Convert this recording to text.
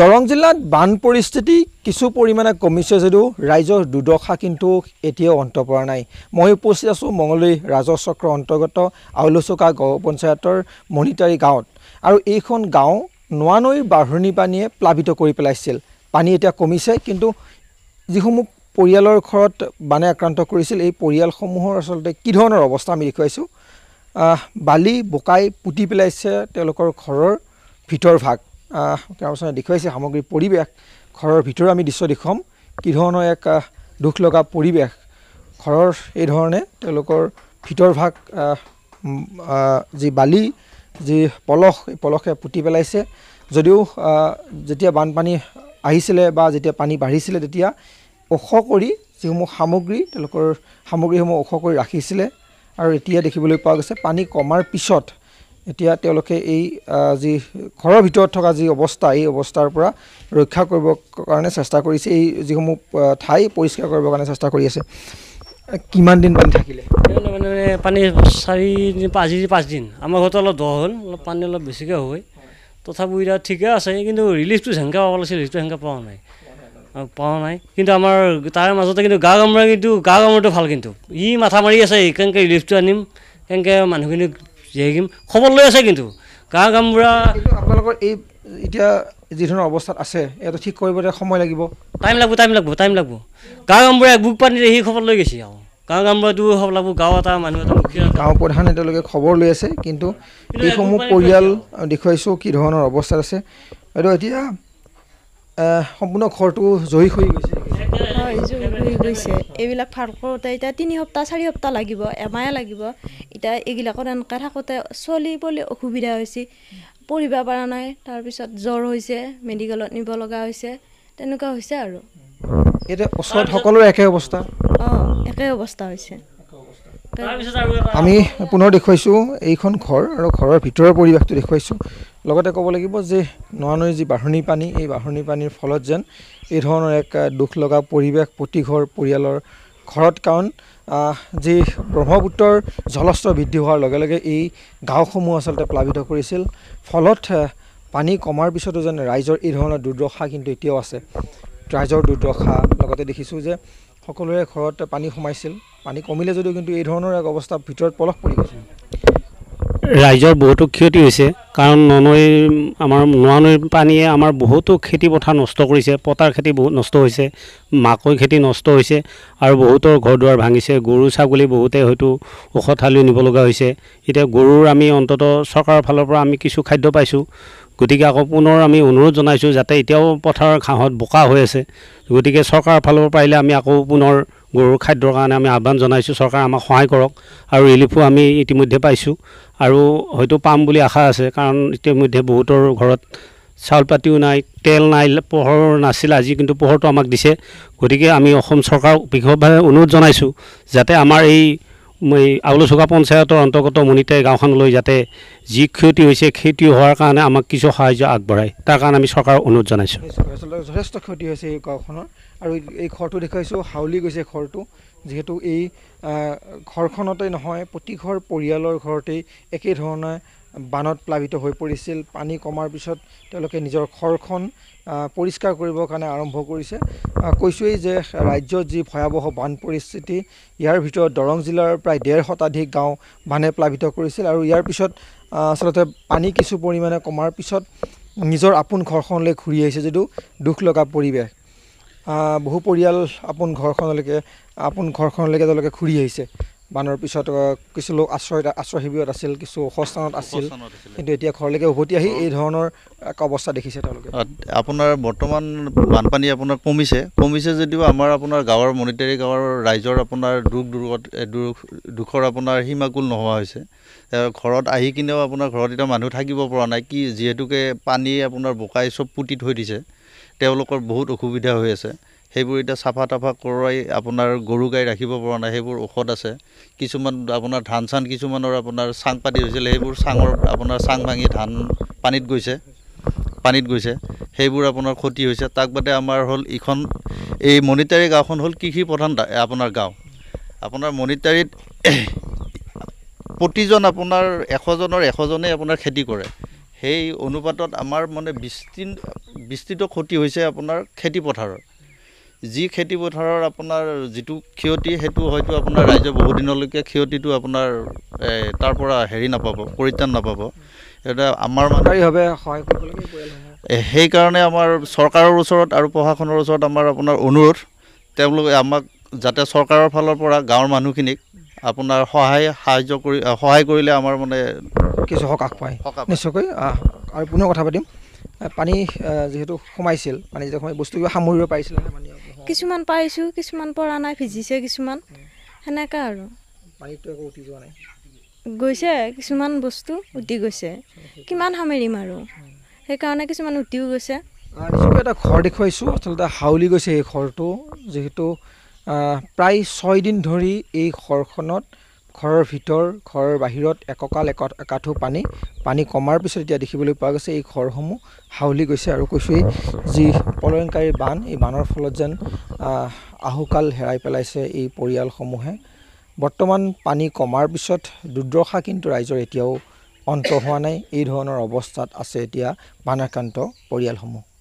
দৰং জিলাত বান পৰিস্থিতি কিছু পৰিমাণে কমিছে যদিও ৰাইজৰ দুৰ্দশা কিন্তু এতিয়াও অন্ত পৰা নাই মই উপস্থিত আছোঁ মঙলী চক্ৰ অন্তৰ্গত আউলচোকা গাঁও পঞ্চায়তৰ মণিতাৰী গাঁৱত আৰু এইখন গাঁও নোৱা নৈৰ বাঢ়নী পানীয়ে প্লাৱিত কৰি পেলাইছিল পানী এতিয়া কমিছে কিন্তু যিসমূহ পৰিয়ালৰ ঘৰত বানে আক্ৰান্ত কৰিছিল এই পৰিয়ালসমূহৰ আচলতে কি ধৰণৰ অৱস্থা আমি দেখুৱাইছোঁ বালি বোকাই পুতি পেলাইছে তেওঁলোকৰ ঘৰৰ ভিতৰভাগ কেমেৰা দেখুৱাইছে সামগ্ৰী পৰিৱেশ ঘৰৰ ভিতৰত আমি দৃশ্য দেখুৱাম কি ধৰণৰ এক দুখ লগা পৰিৱেশ ঘৰৰ এই ধৰণে তেওঁলোকৰ ভিতৰভাগ যি বালি যি পলস এই পলসে পুতি পেলাইছে যদিও যেতিয়া বানপানী আহিছিলে বা যেতিয়া পানী বাঢ়িছিলে তেতিয়া ওখ কৰি যিসমূহ সামগ্ৰী তেওঁলোকৰ সামগ্ৰীসমূহ ওখ কৰি ৰাখিছিলে আৰু এতিয়া দেখিবলৈ পোৱা গৈছে পানী কমাৰ পিছত এতিয়া তেওঁলোকে এই যি ঘৰৰ ভিতৰত থকা যি অৱস্থা এই অৱস্থাৰ পৰা ৰক্ষা কৰিবৰ কাৰণে চেষ্টা কৰিছে এই যিসমূহ ঠাই পৰিষ্কাৰ কৰিবৰ কাৰণে চেষ্টা কৰি আছে কিমান দিন পানী থাকিলে মানে পানী চাৰিদিন আজি পাঁচদিন আমাৰ ঘৰতে অলপ দহ হ'ল অলপ পানী অলপ বেছিকৈ হয় তথাপিও এতিয়া ঠিকে আছে কিন্তু ৰিলিফটো সেনেকৈ পাব লাগিছিল ৰিলিফটো সেনেকৈ পোৱা নাই পোৱা নাই কিন্তু আমাৰ তাৰ মাজতে কিন্তু গা কামোৰা কিন্তু গা কামোৰাটো ভাল কিন্তু ই মাথা মাৰি আছে কেনেকৈ ৰিলিফটো আনিম কেনেকৈ মানুহখিনিক জেহিম খবৰ লৈ আছে কিন্তু গা গামবুঢ়া আপোনালোকৰ এই এতিয়া যিধৰণৰ অৱস্থাত আছে এইটো ঠিক কৰিবলৈ সময় লাগিব টাইম লাগিব টাইম লাগিব টাইম লাগিব গা গামবুঢ়া বুক পানীৰে সেই খবৰ লৈ গৈছে আৰু গাঁও গাঁওবোৰ দূৰ হ'ব লাগিব গাঁও এটা মানুহ এটা গাঁও প্ৰধান এতিয়ালৈকে খবৰ লৈ আছে কিন্তু এইসমূহ পৰিয়াল দেখুৱাইছোঁ কি ধৰণৰ অৱস্থাত আছে এইটো এতিয়া সম্পূৰ্ণ ঘৰটো জয়ী হৈ গৈছে গৈছে এইবিলাক ভাল কৰোঁতে এতিয়া তিনি সপ্তাহ চাৰি সপ্তাহ লাগিব এমাহে লাগিব এতিয়া এইবিলাকত এনেকৈ থাকোঁতে চলিবলৈ অসুবিধা হৈছে পঢ়িব পৰা নাই তাৰপিছত জ্বৰ হৈছে মেডিকেলত নিব লগা হৈছে তেনেকুৱা হৈছে আৰু এতিয়া সকলোৰে একে অৱস্থা অঁ একে অৱস্থা হৈছে আমি পুনৰ দেখুৱাইছোঁ এইখন ঘৰ আৰু ঘৰৰ ভিতৰৰ পৰিৱেশটো দেখুৱাইছোঁ লগতে ক'ব লাগিব যে নৈৰ যি বাঢ়নি পানী এই বাঢ়নি পানীৰ ফলত যেন এই ধৰণৰ এক দুখ লগা পৰিৱেশ প্ৰতিঘৰ পৰিয়ালৰ ঘৰত কাৰণ যি ব্ৰহ্মপুত্ৰৰ জলস্তৰ বৃদ্ধি হোৱাৰ লগে লগে এই গাঁওসমূহ আচলতে প্লাৱিত কৰিছিল ফলত পানী কমাৰ পিছতো যেন ৰাইজৰ এই ধৰণৰ দুৰ্দশা কিন্তু এতিয়াও আছে ৰাইজৰ দুৰ্দশা লগতে দেখিছোঁ যে সকলোৰে ঘৰত পানী সোমাইছিল পানী কমিলে যদিও কিন্তু এই ধৰণৰ এক অৱস্থা ভিতৰত পলস পৰি গৈছে ৰাইজৰ বহুতো ক্ষতি হৈছে কাৰণ ননৈ আমাৰ নোৱা নৈৰ পানীয়ে আমাৰ বহুতো খেতিপথাৰ নষ্ট কৰিছে পতাৰ খেতি বহুত নষ্ট হৈছে মাকৈ খেতি নষ্ট হৈছে আৰু বহুতৰ ঘৰ দুৱাৰ ভাঙিছে গৰু ছাগলী বহুতে হয়তো ঔষধ থালিও নিবলগা হৈছে এতিয়া গৰুৰ আমি অন্ততঃ চৰকাৰৰ ফালৰ পৰা আমি কিছু খাদ্য পাইছোঁ গতিকে আকৌ পুনৰ আমি অনুৰোধ জনাইছোঁ যাতে এতিয়াও পথাৰৰ ঘাঁহত বোকা হৈ আছে গতিকে চৰকাৰৰ ফালৰ পৰা পাৰিলে আমি আকৌ পুনৰ গৰুৰ খাদ্যৰ কাৰণে আমি আহ্বান জনাইছোঁ চৰকাৰে আমাক সহায় কৰক আৰু ৰিলিফো আমি ইতিমধ্যে পাইছোঁ আৰু হয়তো পাম বুলি আশা আছে কাৰণ ইতিমধ্যে বহুতৰ ঘৰত চাউল পাতিও নাই তেল নাই পোহৰ নাছিল আজি কিন্তু পোহৰটো আমাক দিছে গতিকে আমি অসম চৰকাৰক বিশেষভাৱে অনুৰোধ জনাইছোঁ যাতে আমাৰ এই এই আউলচুকা পঞ্চায়তৰ অন্তৰ্গত মণিতাই গাঁওখনলৈ যাতে যি ক্ষতি হৈছে ক্ষতি হোৱাৰ কাৰণে আমাক কিছু সাহায্য আগবঢ়ায় তাৰ কাৰণে আমি চৰকাৰক অনুৰোধ জনাইছোঁ আচলতে যথেষ্ট ক্ষতি হৈছে এই গাঁওখনৰ আৰু এই ঘৰটো দেখুৱাইছোঁ হাউলি গৈছে ঘৰটো যিহেতু এই ঘৰখনতে নহয় প্ৰতিঘৰ পৰিয়ালৰ ঘৰতেই একেধৰণে বানত প্লাৱিত হৈ পৰিছিল পানী কমাৰ পিছত তেওঁলোকে নিজৰ ঘৰখন পৰিষ্কাৰ কৰিবৰ কাৰণে আৰম্ভ কৰিছে কৈছোঁৱেই যে ৰাজ্যত যি ভয়াৱহ বান পৰিস্থিতি ইয়াৰ ভিতৰত দৰং জিলাৰ প্ৰায় ডেৰ শতাধিক গাঁও বানে প্লাৱিত কৰিছিল আৰু ইয়াৰ পিছত আচলতে পানী কিছু পৰিমাণে কমাৰ পিছত নিজৰ আপোন ঘৰখনলৈ ঘূৰি আহিছে যিটো দুখ লগা পৰিৱেশ বহু পৰিয়াল আপোন ঘৰখনলৈকে আপোন ঘৰখনলৈকে তেওঁলোকে ঘূৰি আহিছে বানৰ পিছত কিছু লোক আশ্ৰয় আশ্ৰয় শিবিৰত আছিল কিছু অসস্থানত আছিল কিন্তু এতিয়া ঘৰলৈকে উভতি আহি এই ধৰণৰ এক অৱস্থা দেখিছে তেওঁলোকে আপোনাৰ বৰ্তমান বানপানী আপোনাৰ কমিছে কমিছে যদিও আমাৰ আপোনাৰ গাঁৱৰ মণিটাৰী গাঁৱৰ ৰাইজৰ আপোনাৰ দুখ দুৰ্গত দুখ দুখৰ আপোনাৰ সীমাকুল নোহোৱা হৈছে ঘৰত আহি কিনেও আপোনাৰ ঘৰত এতিয়া মানুহ থাকিব পৰা নাই কি যিহেতুকে পানী আপোনাৰ বোকাই চব পুতি থৈ দিছে তেওঁলোকৰ বহুত অসুবিধা হৈ আছে সেইবোৰ এতিয়া চাফা তাফা কৰোৱাই আপোনাৰ গৰু গাই ৰাখিব পৰা নাই সেইবোৰ ঔষধ আছে কিছুমান আপোনাৰ ধান চান কিছুমানৰ আপোনাৰ চাং পাতি হৈছিলে সেইবোৰ চাঙৰ আপোনাৰ চাং ভাঙি ধান পানীত গৈছে পানীত গৈছে সেইবোৰ আপোনাৰ ক্ষতি হৈছে তাক বাদে আমাৰ হ'ল ইখন এই মণিতাৰী গাঁওখন হ'ল কৃষি প্ৰধান আপোনাৰ গাঁও আপোনাৰ মণিতাৰীত প্ৰতিজন আপোনাৰ এশজনৰ এশজনেই আপোনাৰ খেতি কৰে সেই অনুপাতত আমাৰ মানে বিস্তীৰ্ণ বিস্তৃত ক্ষতি হৈছে আপোনাৰ খেতি পথাৰৰ যি খেতি পথাৰৰ আপোনাৰ যিটো ক্ষতি সেইটো হয়তো আপোনাৰ ৰাইজে বহুদিনলৈকে ক্ষতিটো আপোনাৰ তাৰ পৰা হেৰি নাপাব পৰিত্ৰাণ নাপাব এটা আমাৰ মানে সহায় কৰিব লাগে সেইকাৰণে আমাৰ চৰকাৰৰ ওচৰত আৰু প্ৰশাসনৰ ওচৰত আমাৰ আপোনাৰ অনুৰোধ তেওঁলোকে আমাক যাতে চৰকাৰৰ ফালৰ পৰা গাঁৱৰ মানুহখিনিক আপোনাৰ সহায় সাহায্য কৰি সহায় কৰিলে আমাৰ মানে কিছু সকাহ পায় নিশ্চয়কৈ আৰু পুনৰ কথা পাতিম পানী যিহেতু সোমাইছিল পানী যেতিয়া সোমাই বস্তু কিবা সামৰিব পাৰিছিল কিছুমান পাইছোঁ কিছুমান পৰা নাই ভিজিছে কিছুমান সেনেকা আৰু গৈছে কিছুমান বস্তু উটি গৈছে কিমান সামৰিম আৰু সেইকাৰণে কিছুমান উটিও গৈছে এটা ঘৰ দেখুৱাইছোঁ আচলতে হাউলি গৈছে এই ঘৰটো যিহেতু প্ৰায় ছয়দিন ধৰি এই ঘৰখনত ঘৰৰ ভিতৰ ঘৰৰ বাহিৰত এককাল এক একাঠো পানী পানী কমাৰ পিছত এতিয়া দেখিবলৈ পোৱা গৈছে এই ঘৰসমূহ হাউলি গৈছে আৰু কৈছোঁৱেই যি পলয়নকাৰী বান এই বানৰ ফলত যেন আহুকাল হেৰাই পেলাইছে এই পৰিয়ালসমূহে বৰ্তমান পানী কমাৰ পিছত দুৰ্দশা কিন্তু ৰাইজৰ এতিয়াও অন্ত হোৱা নাই এই ধৰণৰ অৱস্থাত আছে এতিয়া বানাক্ৰান্ত পৰিয়ালসমূহ